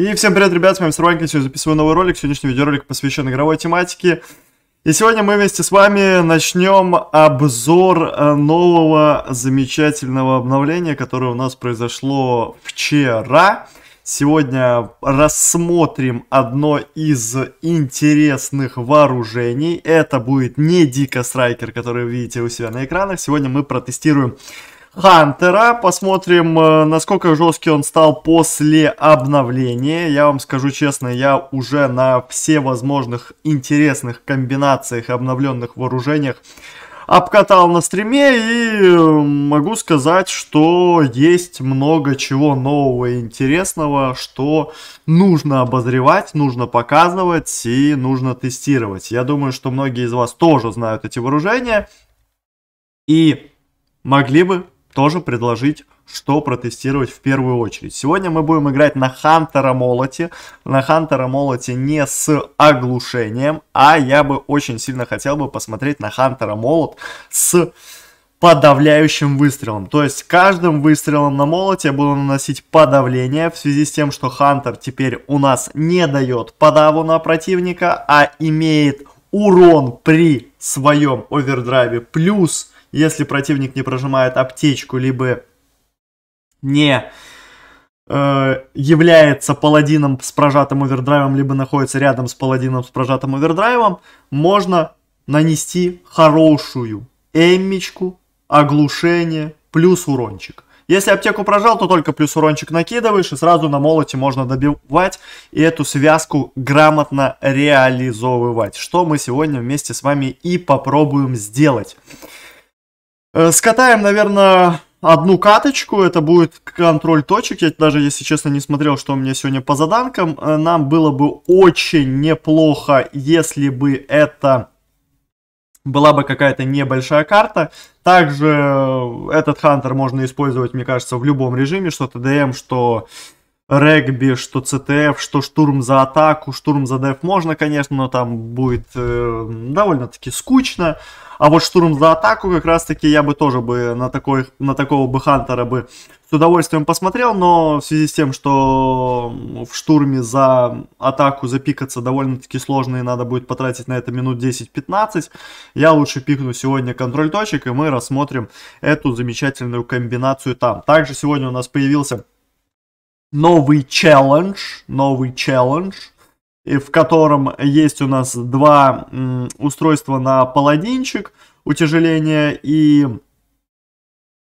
И всем привет, ребят, с вами Сарванкин, сегодня записываю новый ролик. Сегодняшний видеоролик посвящен игровой тематике. И сегодня мы вместе с вами начнем обзор э, нового замечательного обновления, которое у нас произошло вчера. Сегодня рассмотрим одно из интересных вооружений. Это будет не Дико Страйкер, который вы видите у себя на экранах. Сегодня мы протестируем Хантера. Посмотрим, э, насколько жесткий он стал после обновления. Я вам скажу честно, я уже на все возможных интересных комбинациях обновленных вооружениях обкатал на стриме и могу сказать, что есть много чего нового и интересного, что нужно обозревать, нужно показывать и нужно тестировать. Я думаю, что многие из вас тоже знают эти вооружения и могли бы тоже предложить, что протестировать в первую очередь. Сегодня мы будем играть на Хантера Молоте. На Хантера Молоте не с оглушением, а я бы очень сильно хотел бы посмотреть на Хантера Молот с подавляющим выстрелом. То есть каждым выстрелом на молоте я буду наносить подавление в связи с тем, что Хантер теперь у нас не дает подаву на противника, а имеет урон при своем овердрайве плюс если противник не прожимает аптечку, либо не э, является паладином с прожатым овердрайвом, либо находится рядом с паладином с прожатым овердрайвом, можно нанести хорошую эммичку, оглушение, плюс урончик. Если аптеку прожал, то только плюс урончик накидываешь, и сразу на молоте можно добивать и эту связку грамотно реализовывать, что мы сегодня вместе с вами и попробуем сделать. Э, скатаем, наверное, одну каточку. Это будет контроль точек. Я даже, если честно, не смотрел, что у меня сегодня по заданкам. Э, нам было бы очень неплохо, если бы это была бы какая-то небольшая карта. Также э, этот хантер можно использовать, мне кажется, в любом режиме. Что то ДМ, что... Э, регби, что ЦТФ, что штурм за атаку, штурм за деф можно, конечно, но там будет э, довольно-таки скучно. А вот штурм за атаку как раз-таки я бы тоже бы на, такой, на такого бы Хантера бы с удовольствием посмотрел, но в связи с тем, что в штурме за атаку запикаться довольно-таки сложно и надо будет потратить на это минут 10-15, я лучше пикну сегодня контроль точек и мы рассмотрим эту замечательную комбинацию там. Также сегодня у нас появился новый челлендж, новый челлендж, в котором есть у нас два устройства на паладинчик, утяжеление и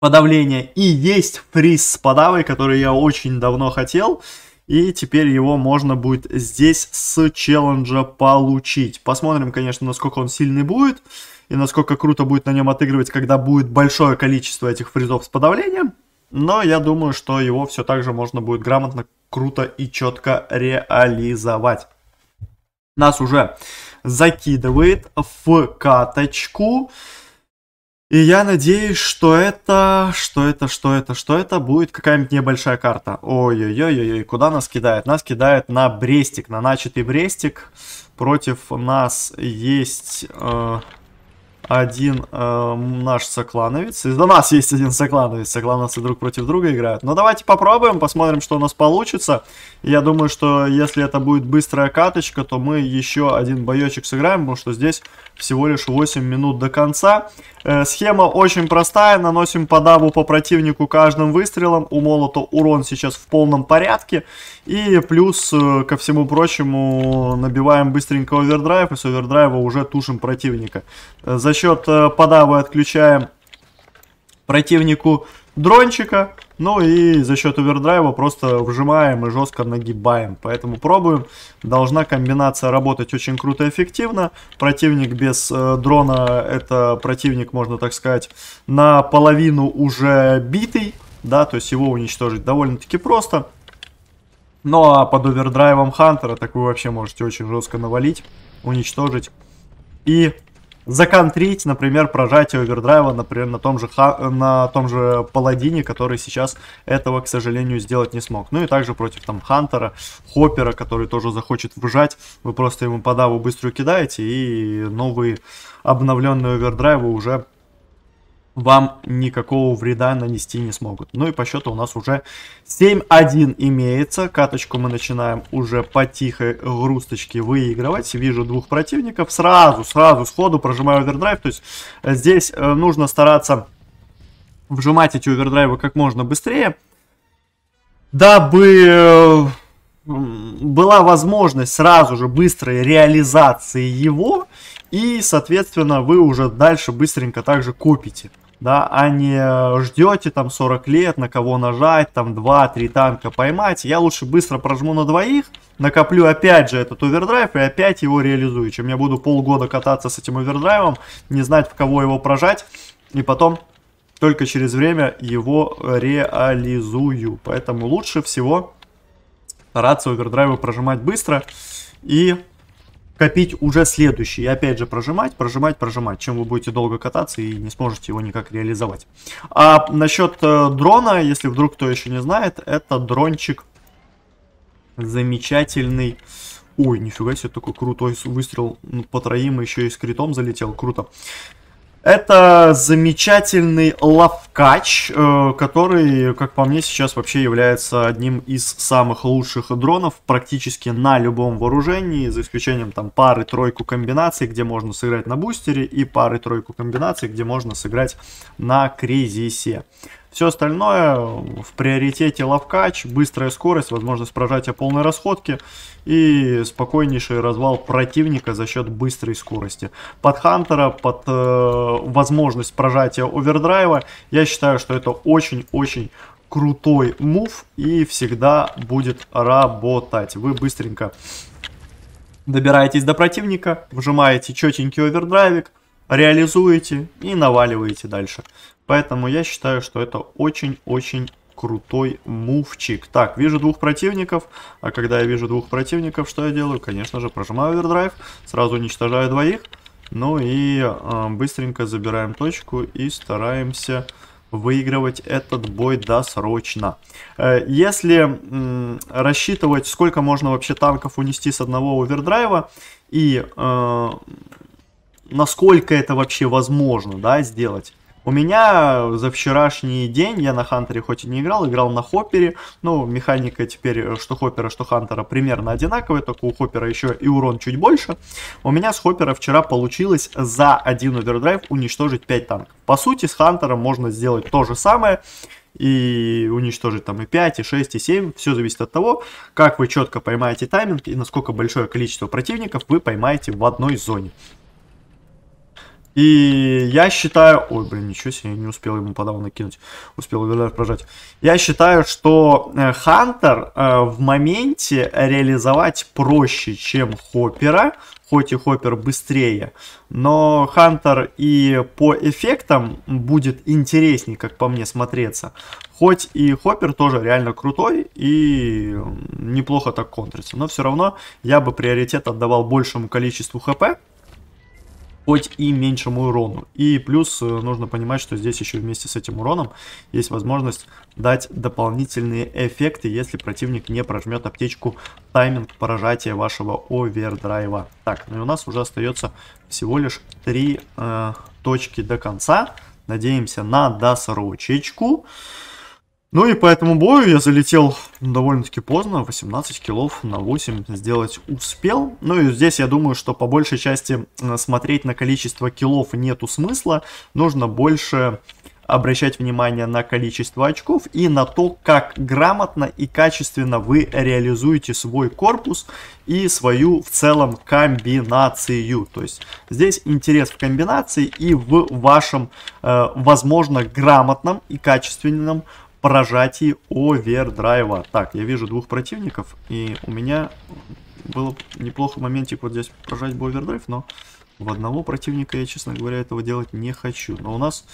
подавление, и есть фриз с подавой, который я очень давно хотел, и теперь его можно будет здесь с челленджа получить. Посмотрим, конечно, насколько он сильный будет, и насколько круто будет на нем отыгрывать, когда будет большое количество этих фризов с подавлением. Но я думаю, что его все так же можно будет грамотно, круто и четко реализовать. Нас уже закидывает в каточку. И я надеюсь, что это, что это, что это, что это будет какая-нибудь небольшая карта. Ой-ой-ой-ой, куда нас кидает? Нас кидает на Брестик, на начатый Брестик. Против нас есть... Э один э, наш соклановец. И до нас есть один соклановец. Соклановцы друг против друга играют. Но давайте попробуем, посмотрим, что у нас получится. Я думаю, что если это будет быстрая каточка, то мы еще один боечек сыграем, потому что здесь всего лишь 8 минут до конца. Э, схема очень простая. Наносим по дабу по противнику каждым выстрелом. У молота урон сейчас в полном порядке. И плюс э, ко всему прочему набиваем быстренько овердрайв. И с овердрайва уже тушим противника. Э, за счет э, подавы отключаем противнику дрончика. Ну и за счет овердрайва просто вжимаем и жестко нагибаем. Поэтому пробуем. Должна комбинация работать очень круто и эффективно. Противник без э, дрона, это противник, можно так сказать, наполовину уже битый. Да, то есть его уничтожить довольно-таки просто. Ну а под овердрайвом Хантера так вы вообще можете очень жестко навалить, уничтожить. И законтрить, например, прожатие овердрайва, например, на том же, ха... на том же Паладине, который сейчас этого, к сожалению, сделать не смог. Ну и также против там Хантера, Хоппера, который тоже захочет вжать, вы просто ему подаву быстро кидаете, и новые обновленные овердрайвы уже вам никакого вреда нанести не смогут. Ну и по счету у нас уже 7-1 имеется. Каточку мы начинаем уже по тихой грусточке выигрывать. Вижу двух противников. Сразу, сразу, сходу прожимаю овердрайв. То есть э, здесь э, нужно стараться вжимать эти овердрайвы как можно быстрее. Дабы э, была возможность сразу же быстрой реализации его, и, соответственно, вы уже дальше быстренько также купите да, а не э, ждете там 40 лет, на кого нажать, там 2-3 танка поймать. Я лучше быстро прожму на двоих, накоплю опять же этот овердрайв и опять его реализую, чем я буду полгода кататься с этим овердрайвом, не знать, в кого его прожать, и потом только через время его реализую. Поэтому лучше всего стараться овердрайвы прожимать быстро и копить уже следующий. И опять же прожимать, прожимать, прожимать, чем вы будете долго кататься и не сможете его никак реализовать. А насчет э, дрона, если вдруг кто еще не знает, это дрончик замечательный. Ой, нифига себе, такой крутой выстрел ну, по троим, еще и с критом залетел, круто. Это замечательный ловкач, э, который, как по мне, сейчас вообще является одним из самых лучших дронов практически на любом вооружении, за исключением там пары-тройку комбинаций, где можно сыграть на бустере, и пары-тройку комбинаций, где можно сыграть на кризисе. Все остальное в приоритете лапкач, быстрая скорость, возможность прожатия полной расходки и спокойнейший развал противника за счет быстрой скорости. Под Хантера, под э, возможность прожатия овердрайва, я считаю, что это очень-очень крутой мув и всегда будет работать. Вы быстренько добираетесь до противника, вжимаете четенький овердрайвик, реализуете и наваливаете дальше. Поэтому я считаю, что это очень-очень крутой мувчик. Так, вижу двух противников. А когда я вижу двух противников, что я делаю? Конечно же, прожимаю овердрайв, сразу уничтожаю двоих. Ну и э, быстренько забираем точку и стараемся выигрывать этот бой досрочно. Э, если рассчитывать, сколько можно вообще танков унести с одного овердрайва и э, насколько это вообще возможно да, сделать, у меня за вчерашний день, я на Хантере хоть и не играл, играл на Хоппере. Ну, механика теперь, что Хоппера, что Хантера примерно одинаковая, только у Хоппера еще и урон чуть больше. У меня с Хоппера вчера получилось за один овердрайв уничтожить 5 танков. По сути, с Хантером можно сделать то же самое и уничтожить там и 5, и 6, и 7. Все зависит от того, как вы четко поймаете тайминг и насколько большое количество противников вы поймаете в одной зоне. И я считаю... Ой, блин, ничего себе, я не успел ему подаву накинуть. Успел уверляж прожать. Я считаю, что э, Хантер э, в моменте реализовать проще, чем Хоппера. Хоть и Хоппер быстрее. Но Хантер и по эффектам будет интереснее, как по мне, смотреться. Хоть и Хоппер тоже реально крутой и неплохо так контрится. Но все равно я бы приоритет отдавал большему количеству ХП хоть и меньшему урону. И плюс э, нужно понимать, что здесь еще вместе с этим уроном есть возможность дать дополнительные эффекты, если противник не прожмет аптечку тайминг поражатия вашего овердрайва. Так, ну и у нас уже остается всего лишь три э, точки до конца. Надеемся на досрочечку. Ну и по этому бою я залетел ну, довольно-таки поздно, 18 килов на 8 сделать успел. Ну и здесь я думаю, что по большей части э, смотреть на количество килов нету смысла, нужно больше обращать внимание на количество очков и на то, как грамотно и качественно вы реализуете свой корпус и свою в целом комбинацию. То есть здесь интерес в комбинации и в вашем, э, возможно, грамотном и качественном Поражать и овердрайва. Так, я вижу двух противников, и у меня было неплохо моментик вот здесь поражать бы овердрайв, но в одного противника я, честно говоря, этого делать не хочу. Но у нас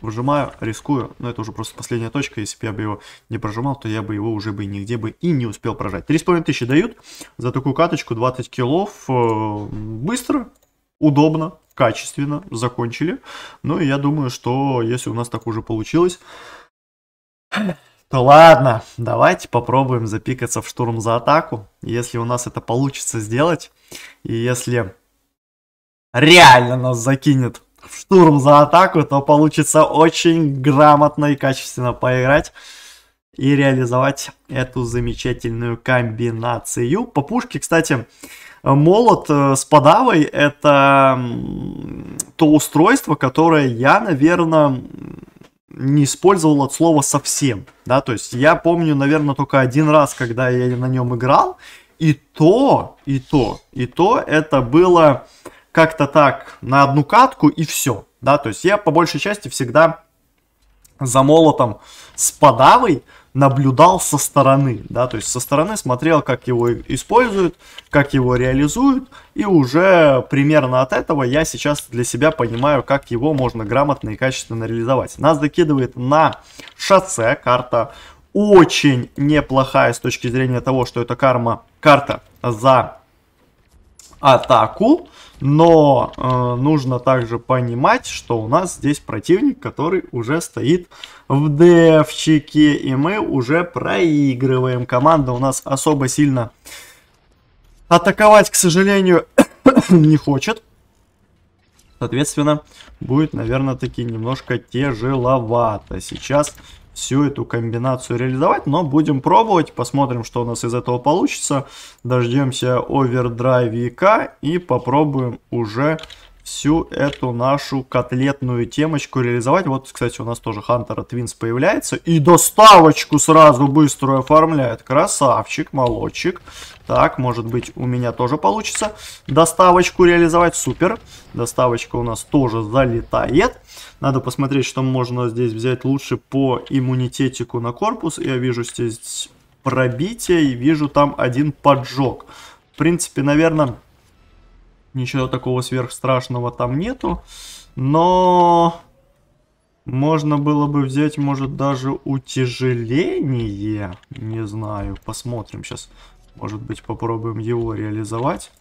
выжимаю, рискую, но это уже просто последняя точка, если бы я бы его не прожимал, то я бы его уже бы нигде бы и не успел прожать. 3,5 тысячи дают за такую каточку, 20 килов, э, быстро, удобно, качественно, закончили. Ну и я думаю, что если у нас так уже получилось... То ладно, давайте попробуем запикаться в штурм за атаку. Если у нас это получится сделать, и если реально нас закинет в штурм за атаку, то получится очень грамотно и качественно поиграть и реализовать эту замечательную комбинацию. По пушке, кстати, молот э, с подавой это то устройство, которое я, наверное, не использовал от слова совсем, да, то есть я помню, наверное, только один раз, когда я на нем играл, и то, и то, и то это было как-то так на одну катку и все, да, то есть я по большей части всегда за молотом с подавой, наблюдал со стороны, да, то есть со стороны смотрел, как его используют, как его реализуют, и уже примерно от этого я сейчас для себя понимаю, как его можно грамотно и качественно реализовать. Нас закидывает на шоссе, карта очень неплохая с точки зрения того, что это карма, карта за атаку. Но э, нужно также понимать, что у нас здесь противник, который уже стоит в девчике. И мы уже проигрываем. Команда у нас особо сильно атаковать, к сожалению, не хочет. Соответственно, будет, наверное, таки немножко тяжеловато сейчас всю эту комбинацию реализовать, но будем пробовать, посмотрим, что у нас из этого получится. Дождемся овердрайвика и попробуем уже всю эту нашу котлетную темочку реализовать. Вот, кстати, у нас тоже Хантера Твинс появляется. И доставочку сразу быстро оформляет. Красавчик, молодчик. Так, может быть, у меня тоже получится доставочку реализовать. Супер. Доставочка у нас тоже залетает. Надо посмотреть, что можно здесь взять лучше по иммунитетику на корпус. Я вижу здесь пробитие и вижу там один поджог. В принципе, наверное Ничего такого сверхстрашного там нету. Но можно было бы взять, может, даже утяжеление. Не знаю, посмотрим сейчас. Может быть, попробуем его реализовать.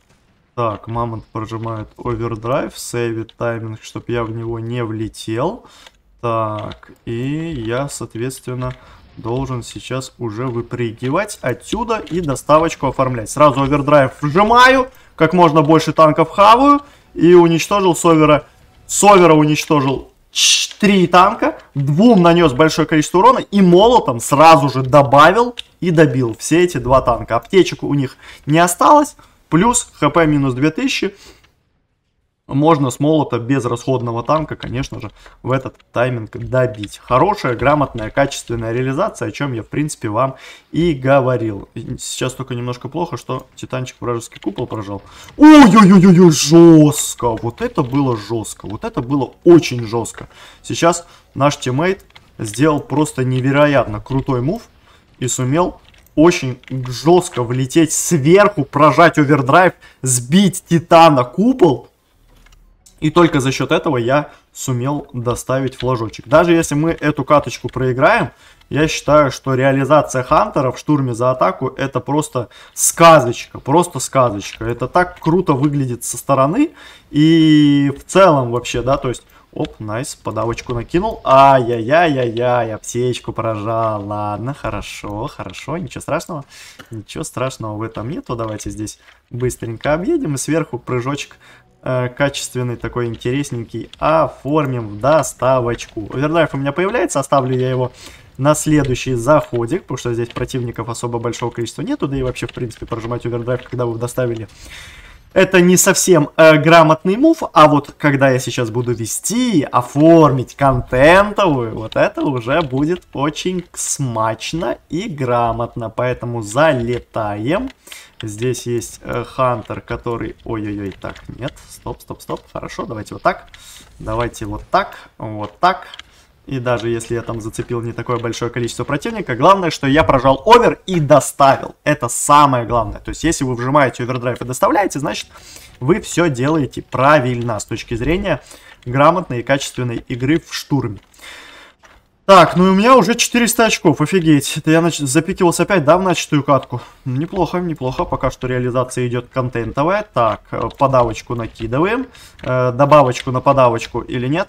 Так, мамонт прожимает овердрайв, сейвит тайминг, чтобы я в него не влетел. Так, и я, соответственно, должен сейчас уже выпрыгивать отсюда и доставочку оформлять. Сразу овердрайв вжимаю как можно больше танков хаваю и уничтожил Совера. Совера уничтожил три танка, двум нанес большое количество урона и молотом сразу же добавил и добил все эти два танка. Аптечек у них не осталось, плюс хп минус 2000, можно с молота без расходного танка, конечно же, в этот тайминг добить. Хорошая, грамотная, качественная реализация, о чем я, в принципе, вам и говорил. Сейчас только немножко плохо, что Титанчик вражеский купол прожал. Ой-ой-ой-ой, жестко! Вот это было жестко, вот это было очень жестко. Сейчас наш тиммейт сделал просто невероятно крутой мув и сумел очень жестко влететь сверху, прожать овердрайв, сбить Титана купол и только за счет этого я сумел доставить флажочек. Даже если мы эту каточку проиграем, я считаю, что реализация Хантера в штурме за атаку это просто сказочка, просто сказочка. Это так круто выглядит со стороны и в целом вообще, да, то есть, оп, найс, подавочку накинул. Ай-яй-яй-яй-яй, аптечку прожал. Ладно, хорошо, хорошо, ничего страшного. Ничего страшного в этом нету. Давайте здесь быстренько объедем и сверху прыжочек Э, качественный, такой интересненький. А оформим в доставочку. Овердрайв у меня появляется, оставлю я его на следующий заходик, потому что здесь противников особо большого количества нету, да и вообще, в принципе, прожимать овердрайв, когда вы доставили это не совсем э, грамотный мув, а вот когда я сейчас буду вести, оформить контентовую, вот это уже будет очень смачно и грамотно. Поэтому залетаем. Здесь есть э, Хантер, который... Ой-ой-ой, так, нет, стоп, стоп, стоп, хорошо, давайте вот так. Давайте вот так, вот так, и даже если я там зацепил не такое большое количество противника, главное, что я прожал овер и доставил. Это самое главное. То есть, если вы вжимаете овердрайв и доставляете, значит, вы все делаете правильно с точки зрения грамотной и качественной игры в штурме. Так, ну и у меня уже 400 очков, офигеть. Это я нач... запикивался опять, да, в начатую катку? Неплохо, неплохо, пока что реализация идет контентовая. Так, э, подавочку накидываем. Э, добавочку на подавочку или нет?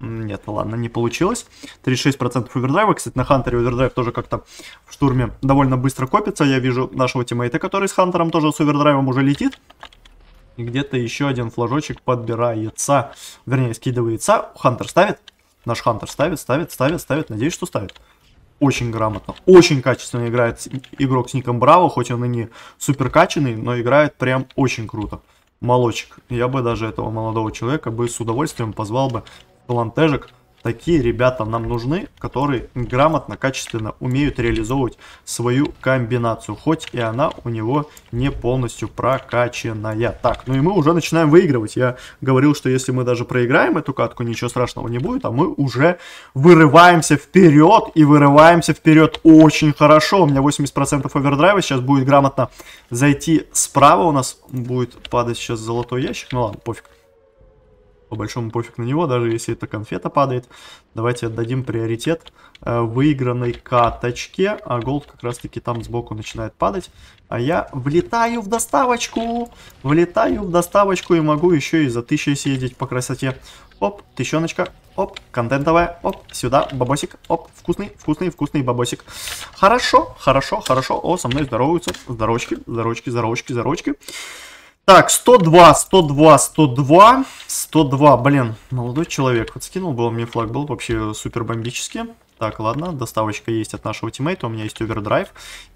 Нет, ну ладно, не получилось. 36% овердрайва. Кстати, на Хантере овердрайв тоже как-то в штурме довольно быстро копится. Я вижу нашего тиммейта, который с Хантером тоже с овердрайвом уже летит. И где-то еще один флажочек подбирается. Вернее, скидывается. Хантер ставит. Наш Хантер ставит, ставит, ставит, ставит. Надеюсь, что ставит очень грамотно, очень качественно играет игрок с ником Браво, хоть он и не супер качанный, но играет прям очень круто. Молочек. Я бы даже этого молодого человека бы с удовольствием позвал бы талантежек. Такие ребята нам нужны, которые грамотно, качественно умеют реализовывать свою комбинацию. Хоть и она у него не полностью прокачанная. Так, ну и мы уже начинаем выигрывать. Я говорил, что если мы даже проиграем эту катку, ничего страшного не будет. А мы уже вырываемся вперед и вырываемся вперед очень хорошо. У меня 80% овердрайва. Сейчас будет грамотно зайти справа. У нас будет падать сейчас золотой ящик. Ну ладно, пофиг по большому пофиг на него, даже если эта конфета падает. Давайте отдадим приоритет э, выигранной каточке, а голд как раз-таки там сбоку начинает падать. А я влетаю в доставочку, влетаю в доставочку и могу еще и за тысячей съездить по красоте. Оп, тыщеночка, оп, контентовая, оп, сюда, бабосик, оп, вкусный, вкусный, вкусный бабосик. Хорошо, хорошо, хорошо, о, со мной здороваются, здоровочки, здоровочки, здоровочки, здоровочки. Так, 102, 102, 102, 102, блин, молодой человек, вот скинул был мне флаг, был вообще супер бомбически. Так, ладно, доставочка есть от нашего тиммейта, у меня есть овердрайв.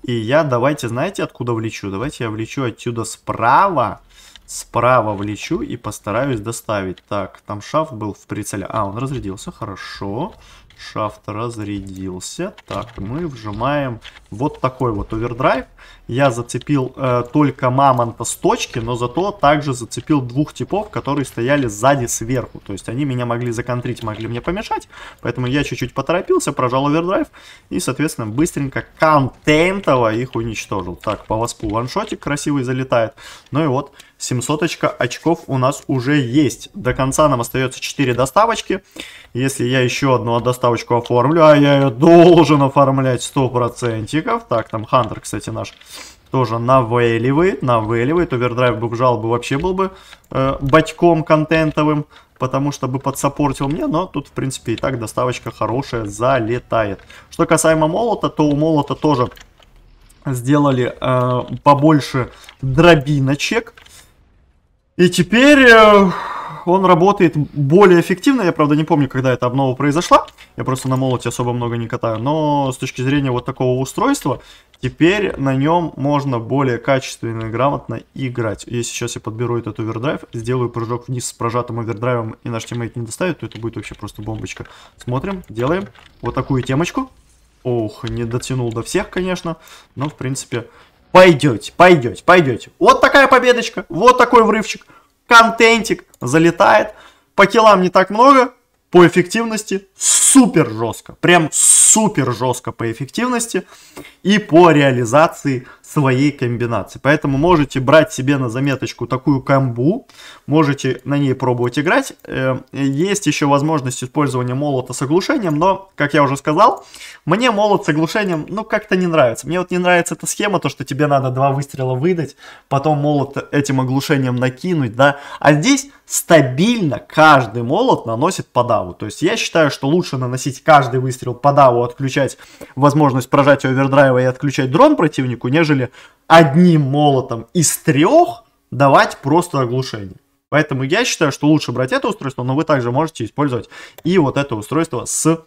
И я, давайте, знаете, откуда влечу? Давайте я влечу отсюда справа, справа влечу и постараюсь доставить. Так, там шафт был в прицеле. А, он разрядился, хорошо. Шафт разрядился. Так, мы вжимаем вот такой вот овердрайв. Я зацепил э, только мамонта с точки, но зато также зацепил двух типов, которые стояли сзади сверху. То есть они меня могли законтрить, могли мне помешать. Поэтому я чуть-чуть поторопился, прожал овердрайв и, соответственно, быстренько контентово их уничтожил. Так, по воспу ваншотик красивый залетает. Ну и вот 700 очков у нас уже есть. До конца нам остается 4 доставочки. Если я еще одну доставку ставочку оформлю, а я ее должен оформлять 100%. Так, там Хантер, кстати, наш тоже навеливает, навеливает. Овердрайв бы жал бы вообще был бы э, батьком контентовым, потому что бы подсаппортил мне, но тут, в принципе, и так доставочка хорошая залетает. Что касаемо молота, то у молота тоже сделали э, побольше дробиночек. И теперь... Э, он работает более эффективно. Я, правда, не помню, когда эта обнова произошла. Я просто на молоте особо много не катаю. Но с точки зрения вот такого устройства, теперь на нем можно более качественно и грамотно играть. Если сейчас я подберу этот овердрайв, сделаю прыжок вниз с прожатым овердрайвом, и наш тиммейт не доставит, то это будет вообще просто бомбочка. Смотрим, делаем вот такую темочку. Ох, не дотянул до всех, конечно, но, в принципе, пойдете, пойдете, пойдете. Вот такая победочка, вот такой врывчик, контентик залетает. По килам не так много, по эффективности супер жестко. Прям супер жестко по эффективности и по реализации своей комбинации. Поэтому можете брать себе на заметочку такую камбу, можете на ней пробовать играть. Э, есть еще возможность использования молота с оглушением, но, как я уже сказал, мне молот с оглушением, ну, как-то не нравится. Мне вот не нравится эта схема, то, что тебе надо два выстрела выдать, потом молот этим оглушением накинуть, да. А здесь стабильно каждый молот наносит подаву. То есть я считаю, что лучше наносить каждый выстрел подаву, отключать возможность прожать овердрайва и отключать дрон противнику, нежели решили одним молотом из трех давать просто оглушение. Поэтому я считаю, что лучше брать это устройство, но вы также можете использовать и вот это устройство с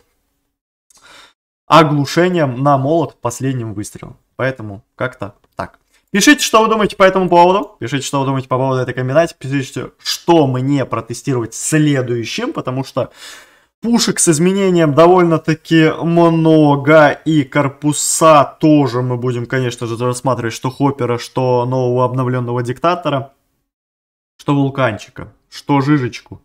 оглушением на молот последним выстрелом. Поэтому как-то так. Пишите, что вы думаете по этому поводу. Пишите, что вы думаете по поводу этой комбинации. Пишите, что мне протестировать следующим, потому что Пушек с изменением довольно-таки много, и корпуса тоже мы будем, конечно же, рассматривать, что Хоппера, что нового обновленного Диктатора, что Вулканчика, что Жижечку.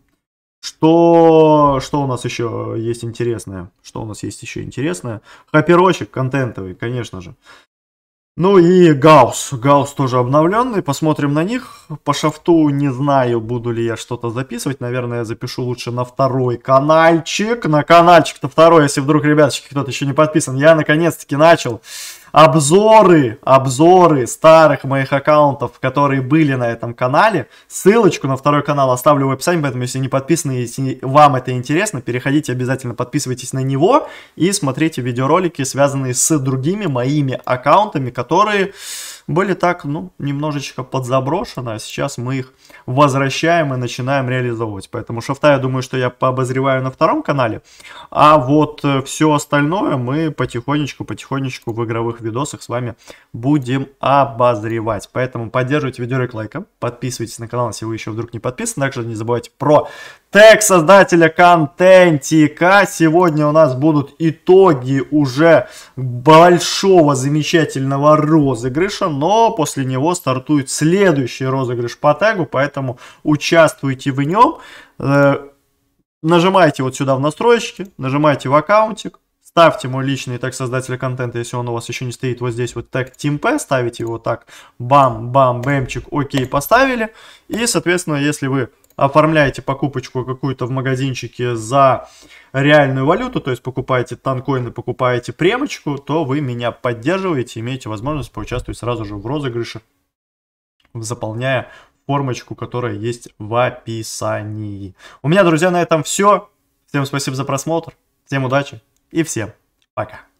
Что, что у нас еще есть интересное? Что у нас есть еще интересное? Хаперочек контентовый, конечно же. Ну и Гаус. Гаус тоже обновленный. Посмотрим на них. По шафту не знаю, буду ли я что-то записывать. Наверное, я запишу лучше на второй каналчик. На каналчик-то второй, если вдруг, ребяточки, кто-то еще не подписан. Я наконец-таки начал обзоры, обзоры старых моих аккаунтов, которые были на этом канале. Ссылочку на второй канал оставлю в описании, поэтому если не подписаны, если вам это интересно, переходите обязательно, подписывайтесь на него и смотрите видеоролики, связанные с другими моими аккаунтами, которые были так, ну, немножечко подзаброшены, а сейчас мы их возвращаем и начинаем реализовывать. Поэтому шафта я думаю, что я пообозреваю на втором канале, а вот э, все остальное мы потихонечку-потихонечку в игровых видосах с вами будем обозревать. Поэтому поддерживайте видеорек лайком, подписывайтесь на канал, если вы еще вдруг не подписаны. Также не забывайте про Тег создателя контентика. Сегодня у нас будут итоги уже большого замечательного розыгрыша, но после него стартует следующий розыгрыш по тегу, поэтому участвуйте в нем. Э, нажимайте вот сюда в настройки, нажимайте в аккаунтик, ставьте мой личный тег создателя контента, если он у вас еще не стоит, вот здесь вот тег TeamP, ставите его так, бам, бам, бэмчик, окей, поставили. И, соответственно, если вы оформляете покупочку какую-то в магазинчике за реальную валюту, то есть покупаете танкоины, покупаете премочку, то вы меня поддерживаете, имеете возможность поучаствовать сразу же в розыгрыше, заполняя формочку, которая есть в описании. У меня, друзья, на этом все. Всем спасибо за просмотр, всем удачи и всем пока.